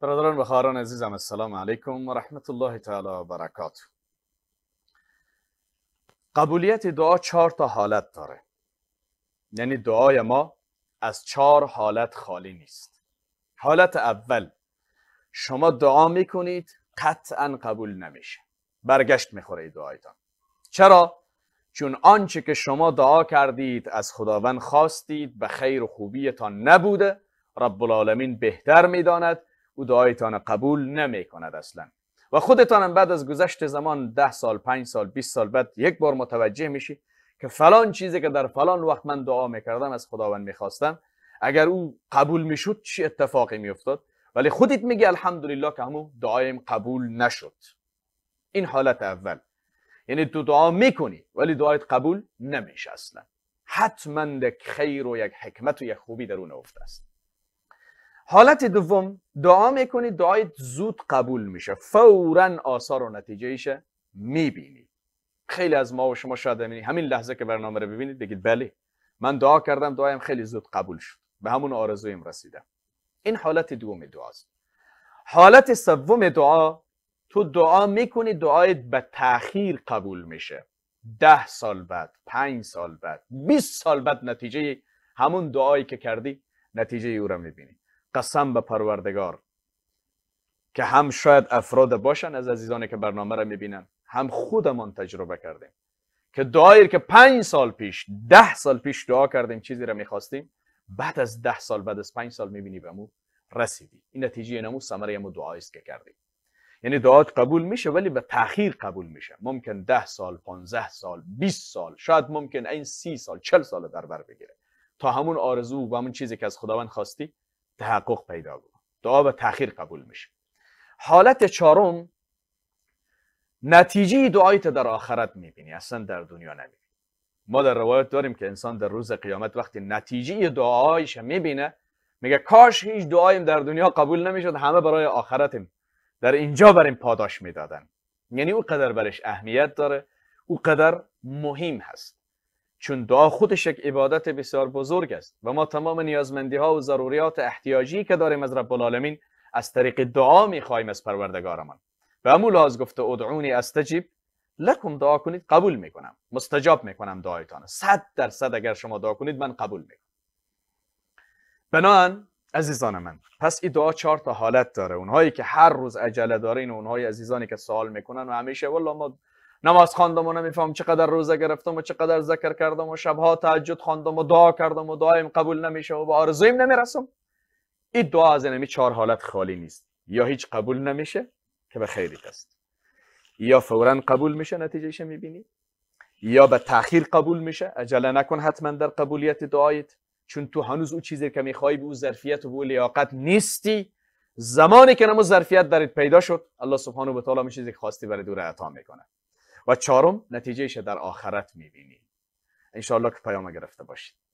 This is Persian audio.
برادران و خواهران عزیزم السلام علیکم و رحمت الله تعالی و برکات قبولیت دعا چهار تا حالت داره یعنی دعای ما از چهار حالت خالی نیست حالت اول شما دعا میکنید قطعا قبول نمیشه برگشت میخوره دعایتان چرا چون آنچه که شما دعا کردید از خداوند خواستید به خیر و خوبیتان نبوده رب العالمین بهتر میداند او دعایتان قبول نمی کند اصلا و خودتانم بعد از گذشت زمان ده سال پنج سال 20 سال بعد یک بار متوجه میشی که فلان چیزی که در فلان وقت من دعا میکردم از خداوند میخواستم اگر او قبول میشد چی اتفاقی میافتاد ولی خودت میگی الحمدلله که همو دعایم قبول نشد این حالت اول یعنی تو دعا میکنی ولی دعایت قبول نمیشه اصلا حتما یک خیر و یک حکمت و یک خوبی در اون افته است حالت دوم دعا میکنی دعایت زود قبول میشه فورا آثار و نتیجه نتیجهش میبینی خیلی از ما و شما شاید همین لحظه که برنامه رو ببینید بگید بله من دعا کردم دعایم خیلی زود قبول شد به همون آرزویم رسیدم این حالت دوم دعاست حالت سوم دعا تو دعا میکنی دعایت به تاخیر قبول میشه ده سال بعد پنج سال بعد 20 سال بعد نتیجه همون دعایی که کردی نتیجه او را میبینی قسم به پروردگار که هم شاید افراد باشن از عزیزانی که برنامه را میبینن هم خودمان تجربه کردیم که دعایی که پنج سال پیش ده سال پیش دعا کردیم چیزی را میخواستیم بعد از ده سال بعد از پنج سال میبینی به مو رسیدی این نتیجه نمو ثمره مو دعایی که کردیم یعنی دعات قبول میشه ولی به تاخیر قبول میشه ممکن ده سال 15 سال 20 سال شاید ممکن این سی سال چل سال در بر بگیره تا همون آرزو و همون چیزی که از خداوند خواستی تحقق پیدا کنه دعا به تاخیر قبول میشه حالت چهارم نتیجه دعایت در آخرت میبینی اصلا در دنیا نمیبینی ما در روایت داریم که انسان در روز قیامت وقتی نتیجه دعایش میبینه میگه کاش هیچ دعایم در دنیا قبول نمیشد همه برای آخرتم در اینجا بر این پاداش میدادن یعنی او قدر برش اهمیت داره او قدر مهم هست چون دعا خودش یک عبادت بسیار بزرگ است و ما تمام نیازمندی ها و ضروریات احتیاجی که داریم از رب العالمین از طریق دعا میخواهیم از پروردگارمان و امو از گفته ادعونی استجیب لکم دعا کنید قبول میکنم مستجاب میکنم دعایتان صد صد اگر شما دعا کنید من قبول میکنم بنان عزیزان من پس این دعا چهار تا حالت داره اونهایی که هر روز عجله دارین اونهای عزیزانی که سوال میکنن و همیشه والله ما نماز خواندم و نمیفهم چقدر روزه گرفتم و چقدر ذکر کردم و شبها تعجد خواندم و دعا کردم و دعایم قبول نمیشه و به آرزویم نمیرسم این دعا از اینمی چهار حالت خالی نیست یا هیچ قبول نمیشه که به خیریت است یا فورا قبول میشه نتیجهش میبینی یا به تاخیر قبول میشه عجله نکن حتما در قبولیت دعایت چون تو هنوز او چیزی که میخوای به او ظرفیت و به او لیاقت نیستی زمانی که نمو ظرفیت دارید پیدا شد الله سبحانه و تعالی می چیزی که خواستی برای دور عطا میکنه و چهارم نتیجهش در آخرت میبینی انشاءالله که پیام گرفته باشید